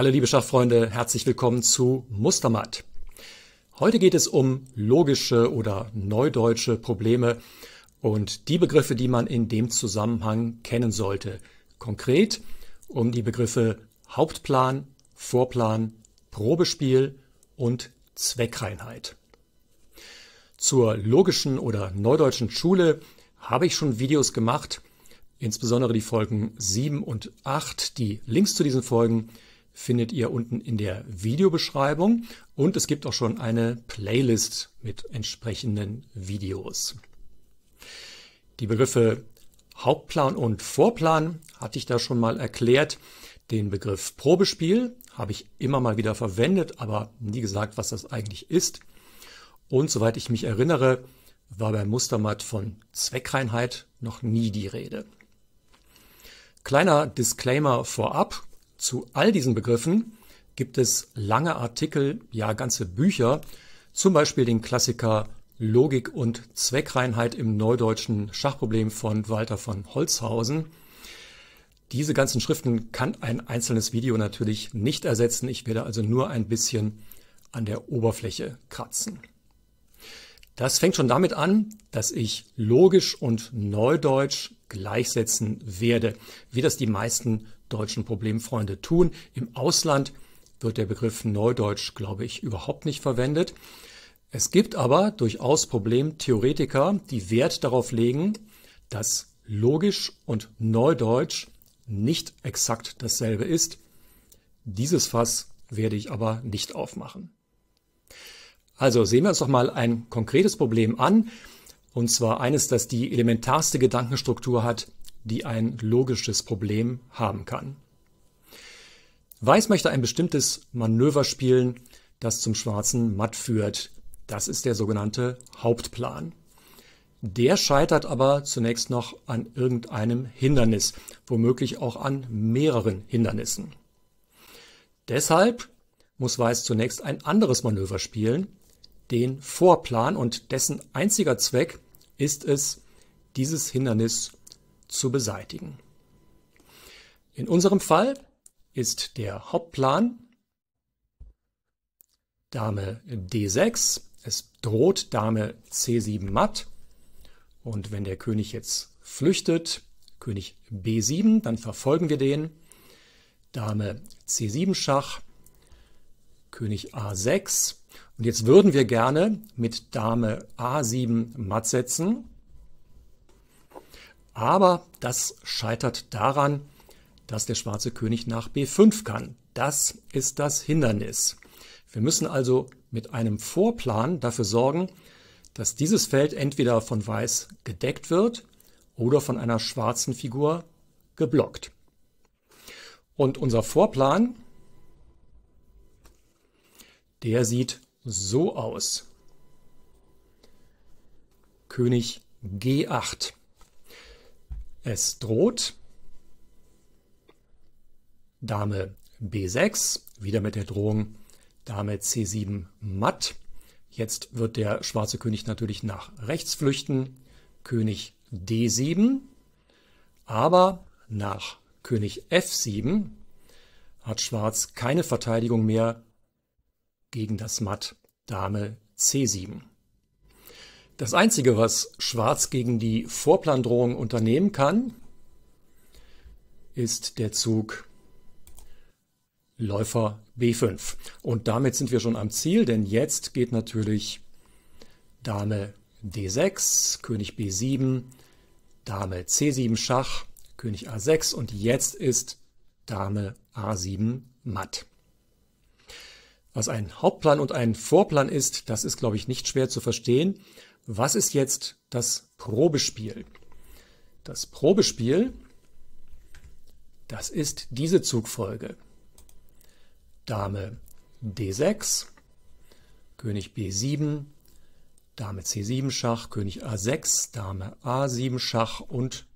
Hallo liebe Schachfreunde, herzlich willkommen zu Mustermatt. Heute geht es um logische oder neudeutsche Probleme und die Begriffe, die man in dem Zusammenhang kennen sollte. Konkret um die Begriffe Hauptplan, Vorplan, Probespiel und Zweckreinheit. Zur logischen oder neudeutschen Schule habe ich schon Videos gemacht, insbesondere die Folgen 7 und 8. Die Links zu diesen Folgen findet ihr unten in der Videobeschreibung und es gibt auch schon eine Playlist mit entsprechenden Videos. Die Begriffe Hauptplan und Vorplan hatte ich da schon mal erklärt. Den Begriff Probespiel habe ich immer mal wieder verwendet, aber nie gesagt, was das eigentlich ist. Und soweit ich mich erinnere, war bei Mustermatt von Zweckreinheit noch nie die Rede. Kleiner Disclaimer vorab. Zu all diesen Begriffen gibt es lange Artikel, ja ganze Bücher, zum Beispiel den Klassiker Logik und Zweckreinheit im neudeutschen Schachproblem von Walter von Holzhausen. Diese ganzen Schriften kann ein einzelnes Video natürlich nicht ersetzen. Ich werde also nur ein bisschen an der Oberfläche kratzen. Das fängt schon damit an, dass ich logisch und neudeutsch gleichsetzen werde, wie das die meisten deutschen Problemfreunde tun. Im Ausland wird der Begriff neudeutsch, glaube ich, überhaupt nicht verwendet. Es gibt aber durchaus Problemtheoretiker, die Wert darauf legen, dass logisch und neudeutsch nicht exakt dasselbe ist. Dieses Fass werde ich aber nicht aufmachen. Also sehen wir uns doch mal ein konkretes Problem an, und zwar eines, das die elementarste Gedankenstruktur hat, die ein logisches Problem haben kann. Weiß möchte ein bestimmtes Manöver spielen, das zum schwarzen Matt führt. Das ist der sogenannte Hauptplan. Der scheitert aber zunächst noch an irgendeinem Hindernis, womöglich auch an mehreren Hindernissen. Deshalb muss Weiß zunächst ein anderes Manöver spielen, den Vorplan und dessen einziger Zweck ist es, dieses Hindernis zu beseitigen. In unserem Fall ist der Hauptplan Dame D6, es droht Dame C7 matt und wenn der König jetzt flüchtet, König B7, dann verfolgen wir den, Dame C7 Schach, König A6, und jetzt würden wir gerne mit Dame A7 matt setzen. Aber das scheitert daran, dass der schwarze König nach B5 kann. Das ist das Hindernis. Wir müssen also mit einem Vorplan dafür sorgen, dass dieses Feld entweder von Weiß gedeckt wird oder von einer schwarzen Figur geblockt. Und unser Vorplan, der sieht so aus. König G8. Es droht. Dame B6, wieder mit der Drohung Dame C7 matt. Jetzt wird der schwarze König natürlich nach rechts flüchten. König D7, aber nach König F7 hat Schwarz keine Verteidigung mehr gegen das Matt Dame C7. Das Einzige, was Schwarz gegen die Vorplandrohung unternehmen kann, ist der Zug Läufer B5. Und damit sind wir schon am Ziel, denn jetzt geht natürlich Dame D6, König B7, Dame C7 Schach, König A6 und jetzt ist Dame A7 matt. Was ein Hauptplan und ein Vorplan ist, das ist, glaube ich, nicht schwer zu verstehen. Was ist jetzt das Probespiel? Das Probespiel, das ist diese Zugfolge. Dame D6, König B7, Dame C7 Schach, König A6, Dame A7 Schach und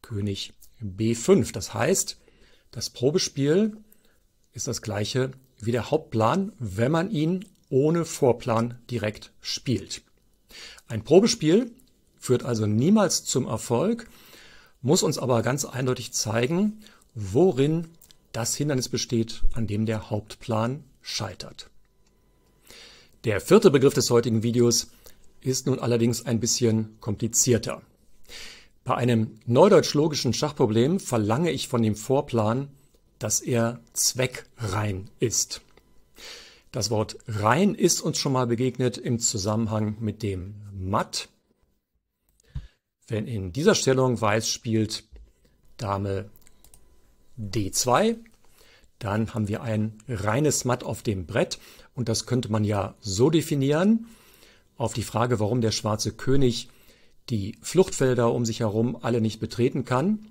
König B5. Das heißt, das Probespiel ist das gleiche wie der Hauptplan, wenn man ihn ohne Vorplan direkt spielt. Ein Probespiel führt also niemals zum Erfolg, muss uns aber ganz eindeutig zeigen, worin das Hindernis besteht, an dem der Hauptplan scheitert. Der vierte Begriff des heutigen Videos ist nun allerdings ein bisschen komplizierter. Bei einem neudeutsch-logischen Schachproblem verlange ich von dem Vorplan dass er zweckrein ist. Das Wort rein ist uns schon mal begegnet im Zusammenhang mit dem matt. Wenn in dieser Stellung Weiß spielt Dame D2, dann haben wir ein reines Matt auf dem Brett und das könnte man ja so definieren. Auf die Frage, warum der schwarze König die Fluchtfelder um sich herum alle nicht betreten kann,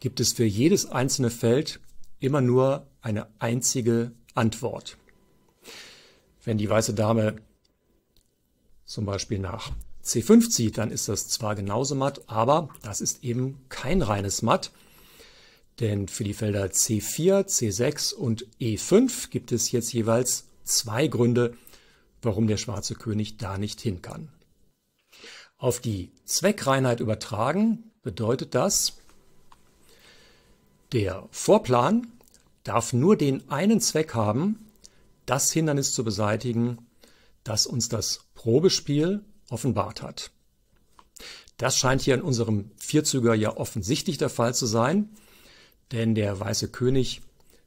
gibt es für jedes einzelne Feld immer nur eine einzige Antwort. Wenn die weiße Dame zum Beispiel nach C5 zieht, dann ist das zwar genauso matt, aber das ist eben kein reines Matt. Denn für die Felder C4, C6 und E5 gibt es jetzt jeweils zwei Gründe, warum der schwarze König da nicht hin kann. Auf die Zweckreinheit übertragen bedeutet das, der Vorplan darf nur den einen Zweck haben, das Hindernis zu beseitigen, das uns das Probespiel offenbart hat. Das scheint hier in unserem Vierzüger ja offensichtlich der Fall zu sein, denn der Weiße König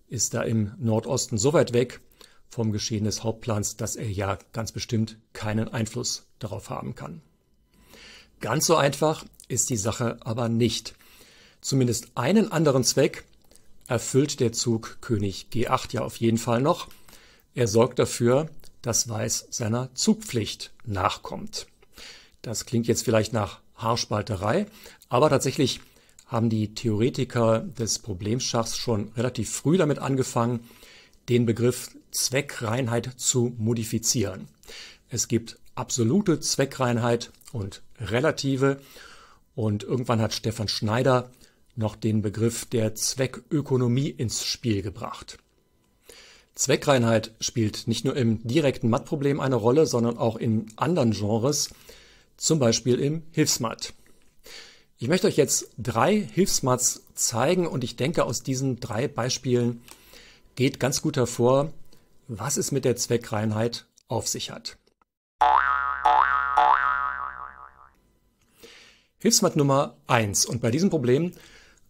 ist da im Nordosten so weit weg vom Geschehen des Hauptplans, dass er ja ganz bestimmt keinen Einfluss darauf haben kann. Ganz so einfach ist die Sache aber nicht. Zumindest einen anderen Zweck erfüllt der Zug König G8 ja auf jeden Fall noch. Er sorgt dafür, dass Weiß seiner Zugpflicht nachkommt. Das klingt jetzt vielleicht nach Haarspalterei, aber tatsächlich haben die Theoretiker des Problemschachs schon relativ früh damit angefangen, den Begriff Zweckreinheit zu modifizieren. Es gibt absolute Zweckreinheit und relative und irgendwann hat Stefan Schneider noch den Begriff der Zweckökonomie ins Spiel gebracht. Zweckreinheit spielt nicht nur im direkten Mattproblem eine Rolle, sondern auch in anderen Genres, zum Beispiel im Hilfsmatt. Ich möchte euch jetzt drei Hilfsmatts zeigen und ich denke, aus diesen drei Beispielen geht ganz gut hervor, was es mit der Zweckreinheit auf sich hat. Hilfsmatt Nummer eins und bei diesem Problem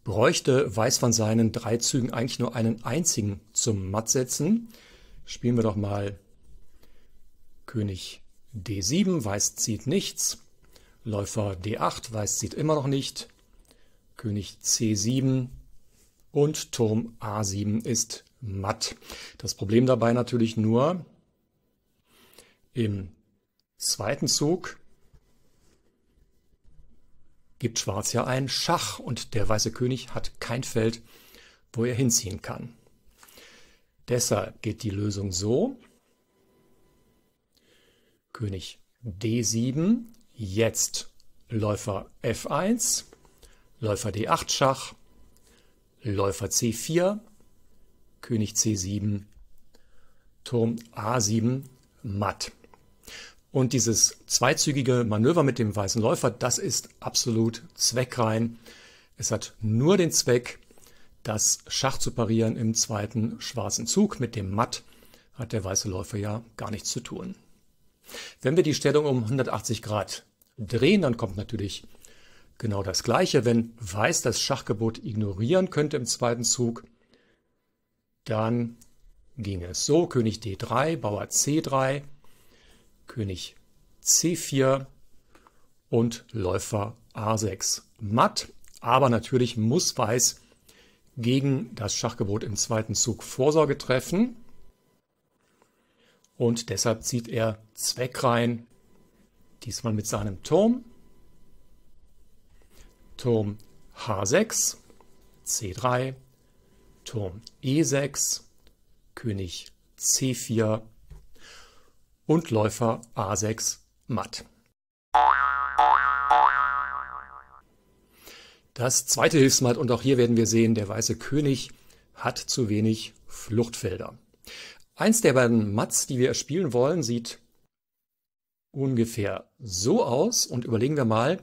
bräuchte Weiß von seinen drei Zügen eigentlich nur einen einzigen zum Matt setzen. Spielen wir doch mal König D7, Weiß zieht nichts. Läufer D8, Weiß zieht immer noch nicht. König C7 und Turm A7 ist matt. Das Problem dabei natürlich nur im zweiten Zug gibt Schwarz ja ein Schach und der weiße König hat kein Feld, wo er hinziehen kann. Deshalb geht die Lösung so. König D7, jetzt Läufer F1, Läufer D8 Schach, Läufer C4, König C7, Turm A7 matt. Und dieses zweizügige Manöver mit dem weißen Läufer, das ist absolut zweckrein. Es hat nur den Zweck, das Schach zu parieren im zweiten schwarzen Zug. Mit dem Matt hat der weiße Läufer ja gar nichts zu tun. Wenn wir die Stellung um 180 Grad drehen, dann kommt natürlich genau das Gleiche. Wenn Weiß das Schachgebot ignorieren könnte im zweiten Zug, dann ging es so. König D3, Bauer C3, König C4 und Läufer A6. Matt, aber natürlich muss Weiß gegen das Schachgebot im zweiten Zug Vorsorge treffen. Und deshalb zieht er Zweck rein, diesmal mit seinem Turm. Turm H6, C3, Turm E6, König C4 und Läufer A6 matt. Das zweite Hilfsmatt, und auch hier werden wir sehen, der weiße König hat zu wenig Fluchtfelder. Eins der beiden Mats, die wir erspielen wollen, sieht ungefähr so aus und überlegen wir mal,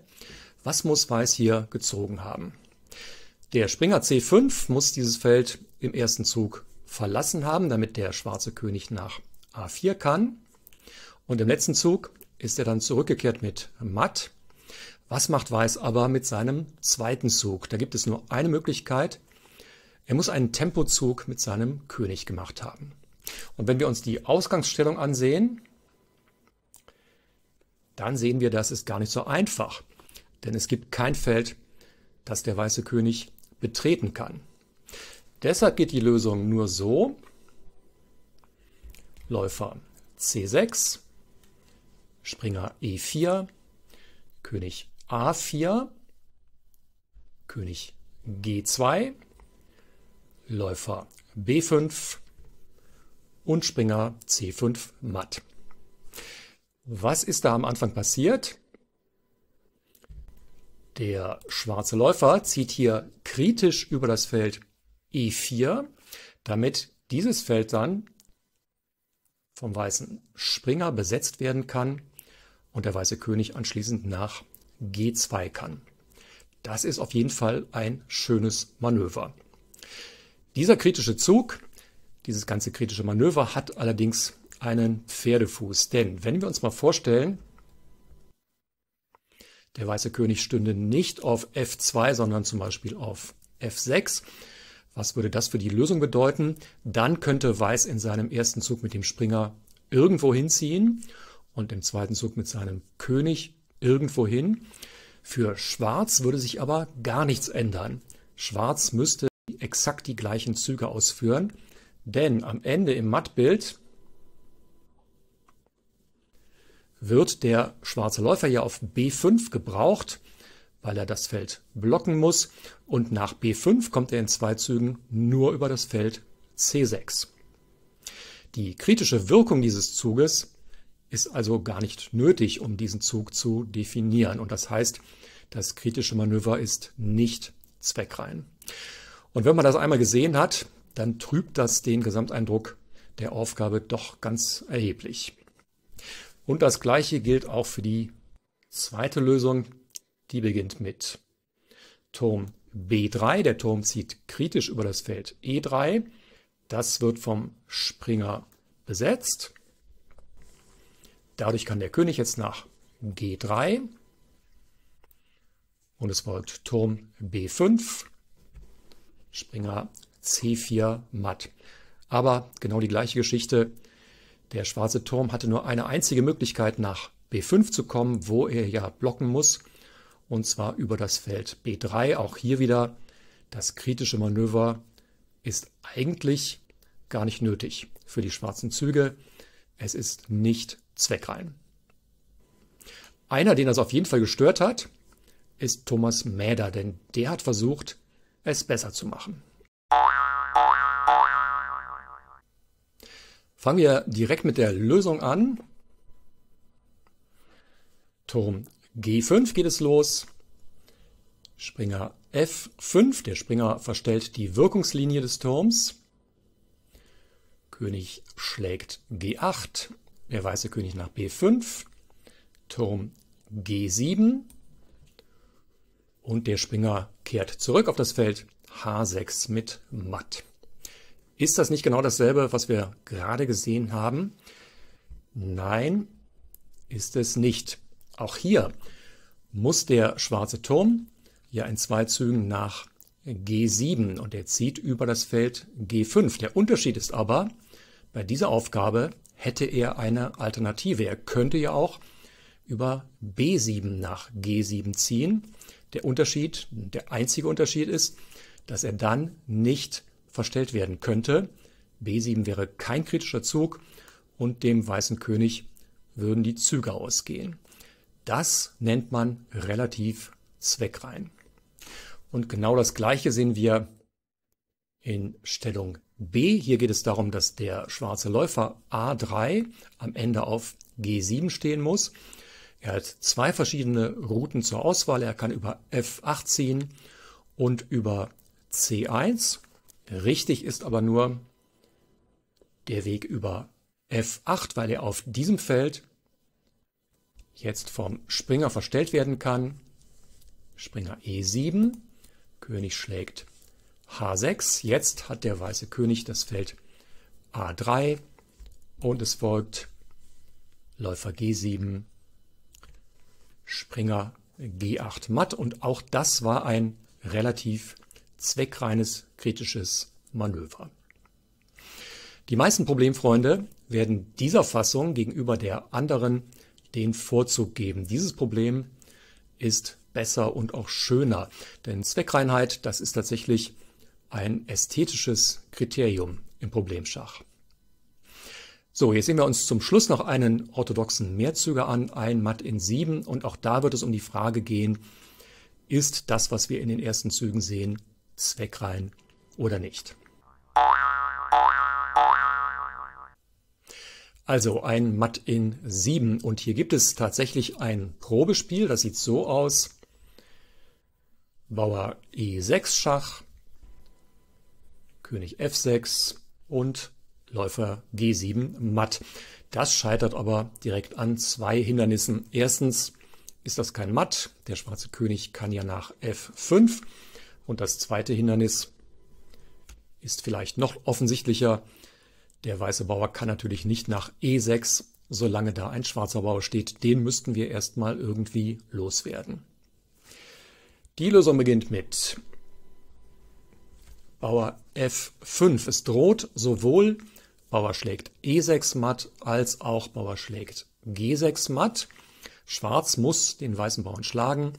was muss Weiß hier gezogen haben. Der Springer C5 muss dieses Feld im ersten Zug verlassen haben, damit der schwarze König nach A4 kann. Und im letzten Zug ist er dann zurückgekehrt mit Matt. Was macht Weiß aber mit seinem zweiten Zug? Da gibt es nur eine Möglichkeit. Er muss einen Tempozug mit seinem König gemacht haben. Und wenn wir uns die Ausgangsstellung ansehen, dann sehen wir, das ist gar nicht so einfach. Denn es gibt kein Feld, das der weiße König betreten kann. Deshalb geht die Lösung nur so. Läufer C6 Springer E4, König A4, König G2, Läufer B5 und Springer C5 matt. Was ist da am Anfang passiert? Der schwarze Läufer zieht hier kritisch über das Feld E4, damit dieses Feld dann vom weißen Springer besetzt werden kann und der weiße König anschließend nach G2 kann. Das ist auf jeden Fall ein schönes Manöver. Dieser kritische Zug, dieses ganze kritische Manöver hat allerdings einen Pferdefuß. Denn wenn wir uns mal vorstellen, der weiße König stünde nicht auf F2, sondern zum Beispiel auf F6. Was würde das für die Lösung bedeuten? Dann könnte Weiß in seinem ersten Zug mit dem Springer irgendwo hinziehen und im zweiten Zug mit seinem König irgendwo hin. Für Schwarz würde sich aber gar nichts ändern. Schwarz müsste exakt die gleichen Züge ausführen, denn am Ende im Mattbild wird der schwarze Läufer ja auf B5 gebraucht, weil er das Feld blocken muss und nach B5 kommt er in zwei Zügen nur über das Feld C6. Die kritische Wirkung dieses Zuges ist also gar nicht nötig, um diesen Zug zu definieren. Und das heißt, das kritische Manöver ist nicht zweckrein. Und wenn man das einmal gesehen hat, dann trübt das den Gesamteindruck der Aufgabe doch ganz erheblich. Und das gleiche gilt auch für die zweite Lösung. Die beginnt mit Turm B3. Der Turm zieht kritisch über das Feld E3. Das wird vom Springer besetzt. Dadurch kann der König jetzt nach G3 und es folgt Turm B5, Springer C4 matt. Aber genau die gleiche Geschichte. Der schwarze Turm hatte nur eine einzige Möglichkeit nach B5 zu kommen, wo er ja blocken muss, und zwar über das Feld B3. Auch hier wieder das kritische Manöver ist eigentlich gar nicht nötig für die schwarzen Züge. Es ist nicht zweckrein. Einer, den das auf jeden Fall gestört hat, ist Thomas Mäder, denn der hat versucht, es besser zu machen. Fangen wir direkt mit der Lösung an. Turm G5 geht es los. Springer F5, der Springer verstellt die Wirkungslinie des Turms. König schlägt G8, der weiße König nach B5, Turm G7 und der Springer kehrt zurück auf das Feld H6 mit Matt. Ist das nicht genau dasselbe, was wir gerade gesehen haben? Nein, ist es nicht. Auch hier muss der schwarze Turm ja in zwei Zügen nach G7 und er zieht über das Feld G5. Der Unterschied ist aber, bei dieser Aufgabe hätte er eine Alternative. Er könnte ja auch über B7 nach G7 ziehen. Der Unterschied, der einzige Unterschied ist, dass er dann nicht verstellt werden könnte. B7 wäre kein kritischer Zug und dem weißen König würden die Züge ausgehen. Das nennt man relativ zweckrein. Und genau das Gleiche sehen wir in Stellung B. Hier geht es darum, dass der schwarze Läufer A3 am Ende auf G7 stehen muss. Er hat zwei verschiedene Routen zur Auswahl. Er kann über F8 ziehen und über C1. Richtig ist aber nur der Weg über F8, weil er auf diesem Feld jetzt vom Springer verstellt werden kann. Springer E7 König schlägt H6. Jetzt hat der weiße König das Feld A3 und es folgt Läufer G7, Springer G8 matt und auch das war ein relativ zweckreines kritisches Manöver. Die meisten Problemfreunde werden dieser Fassung gegenüber der anderen den Vorzug geben. Dieses Problem ist besser und auch schöner. Denn Zweckreinheit, das ist tatsächlich ein ästhetisches Kriterium im Problemschach. So, jetzt sehen wir uns zum Schluss noch einen orthodoxen Mehrzüger an, ein Matt in 7 und auch da wird es um die Frage gehen, ist das, was wir in den ersten Zügen sehen, zweckrein oder nicht? Also ein Matt in 7 und hier gibt es tatsächlich ein Probespiel, das sieht so aus. Bauer E6 Schach, König F6 und Läufer G7 matt. Das scheitert aber direkt an zwei Hindernissen. Erstens ist das kein Matt, der schwarze König kann ja nach F5 und das zweite Hindernis ist vielleicht noch offensichtlicher. Der weiße Bauer kann natürlich nicht nach E6, solange da ein schwarzer Bauer steht. Den müssten wir erstmal irgendwie loswerden. Die Lösung beginnt mit Bauer F5. Es droht sowohl Bauer schlägt E6 matt als auch Bauer schlägt G6 matt. Schwarz muss den weißen Bauern schlagen.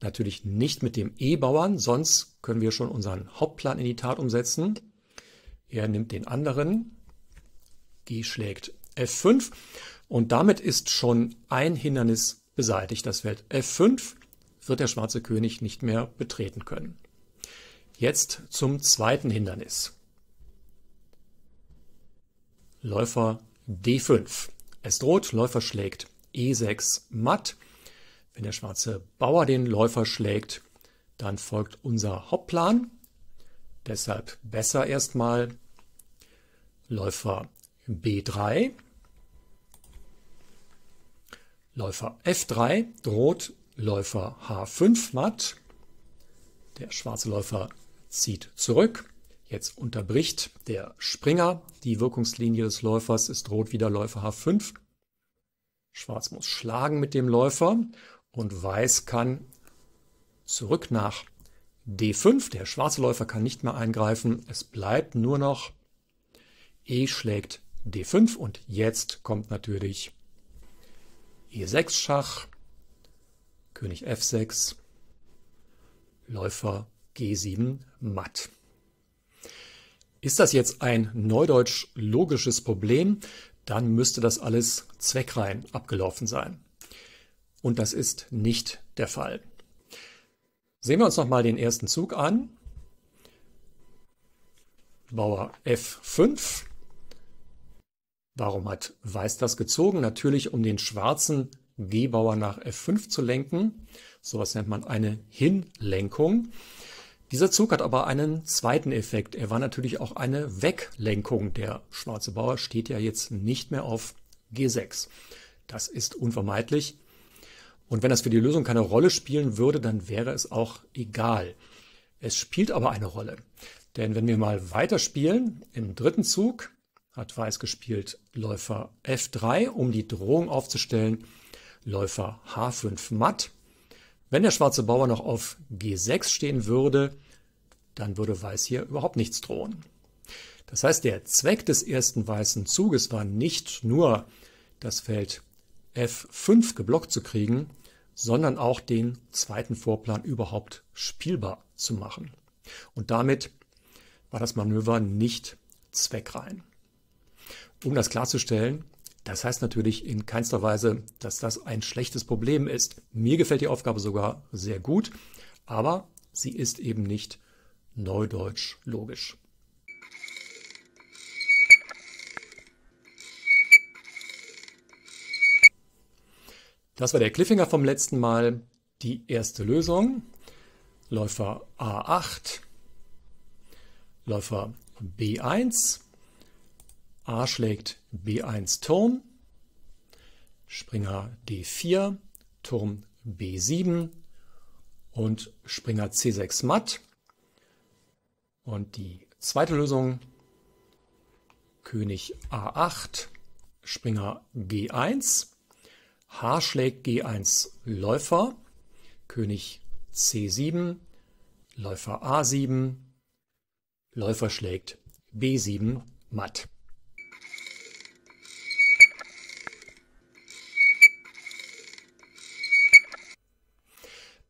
Natürlich nicht mit dem E-Bauern, sonst können wir schon unseren Hauptplan in die Tat umsetzen. Er nimmt den anderen. G schlägt F5. Und damit ist schon ein Hindernis beseitigt. Das Feld F5 wird der schwarze König nicht mehr betreten können. Jetzt zum zweiten Hindernis. Läufer D5. Es droht, Läufer schlägt E6 matt. Wenn der schwarze Bauer den Läufer schlägt, dann folgt unser Hauptplan. Deshalb besser erstmal Läufer B3. Läufer F3 droht Läufer H5 matt. Der schwarze Läufer zieht zurück. Jetzt unterbricht der Springer. Die Wirkungslinie des Läufers ist rot wieder Läufer H5. Schwarz muss schlagen mit dem Läufer und Weiß kann zurück nach D5. Der schwarze Läufer kann nicht mehr eingreifen. Es bleibt nur noch E schlägt D5 und jetzt kommt natürlich E6 Schach. König F6, Läufer G7 matt. Ist das jetzt ein neudeutsch logisches Problem, dann müsste das alles zweckrein abgelaufen sein. Und das ist nicht der Fall. Sehen wir uns nochmal den ersten Zug an. Bauer F5. Warum hat Weiß das gezogen? Natürlich, um den schwarzen G-Bauer nach F5 zu lenken. Sowas nennt man eine Hinlenkung. Dieser Zug hat aber einen zweiten Effekt. Er war natürlich auch eine Weglenkung. Der schwarze Bauer steht ja jetzt nicht mehr auf G6. Das ist unvermeidlich. Und wenn das für die Lösung keine Rolle spielen würde, dann wäre es auch egal. Es spielt aber eine Rolle. Denn wenn wir mal weiterspielen, im dritten Zug hat Weiß gespielt Läufer F3, um die Drohung aufzustellen, Läufer H5 matt. Wenn der schwarze Bauer noch auf G6 stehen würde, dann würde Weiß hier überhaupt nichts drohen. Das heißt, der Zweck des ersten weißen Zuges war nicht nur, das Feld F5 geblockt zu kriegen, sondern auch den zweiten Vorplan überhaupt spielbar zu machen. Und damit war das Manöver nicht zweckrein. Um das klarzustellen, das heißt natürlich in keinster Weise, dass das ein schlechtes Problem ist. Mir gefällt die Aufgabe sogar sehr gut, aber sie ist eben nicht neudeutsch logisch. Das war der Cliffhanger vom letzten Mal. Die erste Lösung. Läufer A8, Läufer B1, A schlägt B1 Turm, Springer D4, Turm B7 und Springer C6 matt. Und die zweite Lösung, König A8, Springer G1, H schlägt G1 Läufer, König C7, Läufer A7, Läufer schlägt B7 matt.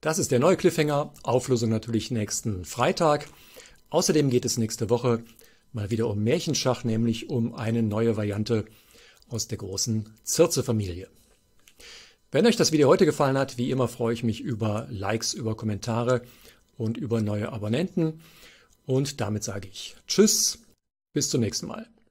Das ist der neue Cliffhanger. Auflösung natürlich nächsten Freitag. Außerdem geht es nächste Woche mal wieder um Märchenschach, nämlich um eine neue Variante aus der großen Zirze-Familie. Wenn euch das Video heute gefallen hat, wie immer freue ich mich über Likes, über Kommentare und über neue Abonnenten. Und damit sage ich Tschüss, bis zum nächsten Mal.